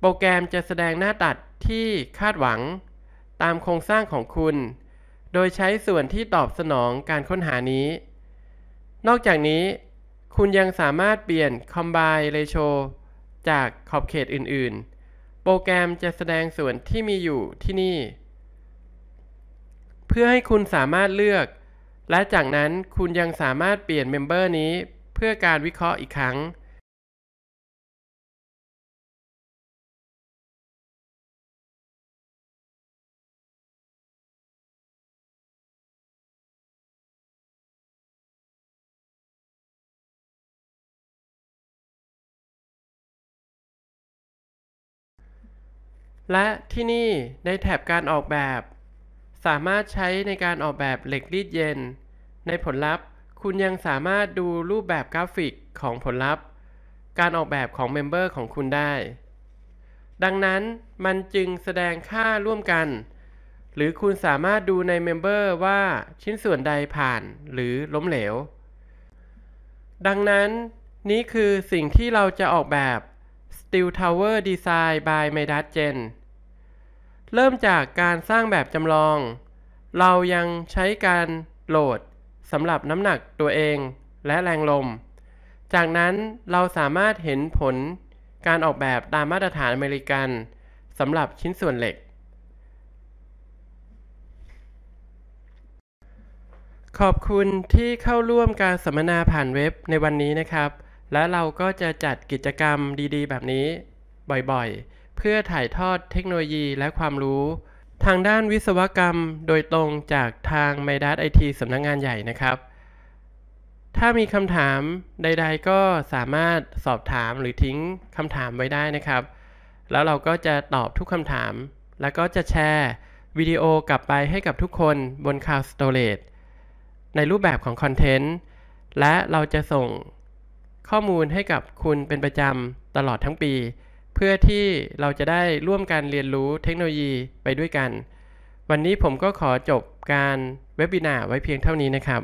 S2: โปรแกรมจะแสดงหน้าตัดที่คาดหวังตามโครงสร้างของคุณ โดยใช้ส่วนที่ตอบสนองการค้นหานี้ นอกจากนี้ คุณยังสามารถเปลี่ยน Combine Ratio จากขอบเขตอื่นๆ โปรแกรมจะแสดงส่วนที่มีอยู่ที่นี่ เพื่อให้คุณสามารถเลือก
S1: และจากนั้นคุณยังสามารถเปลี่ยนเมมเบอร์นี้เพื่อการวิเคราะห์อีกครั้งและที
S2: ่นี่ในแถบการออกแบบ สามารถใช้ในการออกแบบเหล็กรีดเย็น ในผลลัพธ์ คุณยังสามารถดูรูปแบบกราฟิกของผลลัพธ์ การออกแบบของเมมเบอร์ของคุณได้ ดังนั้นมันจึงแสดงค่าร่วมกัน หรือคุณสามารถดูในเมมเบอร์ว่าชิ้นส่วนใดผ่านหรือล้มเหลว ดังนั้นนี่คือสิ่งที่เราจะออกแบบ Steel Tower Design by m e d a t g e n เริ่มจากการสร้างแบบจำลอง เรายังใช้การโหลดสำหรับน้ำหนักตัวเองและแรงลม จากนั้นเราสามารถเห็นผลการออกแบบตามมาตรฐานอเมริกัน สำหรับชิ้นส่วนเหล็ก ขอบคุณที่เข้าร่วมการสัมมนาผ่านเว็บในวันนี้นะครับแล้วเราก็จะจัดกิจกรรมดีๆ แบบนี้บ่อยๆ เพื่อถ่ายทอดเทคโนโลยีและความรู้ ทางด้านวิศวกรรมโดยตรงจากทาง m y d a s IT สำนักงงานใหญ่นะครับ ถ้ามีคำถามใดๆก็สามารถสอบถามหรือทิ้งคำถามไว้ได้นะครับ แล้วเราก็จะตอบทุกคำถาม แล้วก็จะแชร์ วิดีโอกลับไปให้กับทุกคนบน Cloud Storage ในรูปแบบของคอนเทนต์ และเราจะส่งข้อมูลให้กับคุณเป็นประจำตลอดทั้งปี เพื่อที่เราจะได้ร่วมกันเรียนรู้เทคโนโลยีไปด้วยกัน วันนี้ผมก็ขอจบการเว็บินาไว้เพียงเท่านี้
S1: นะครับ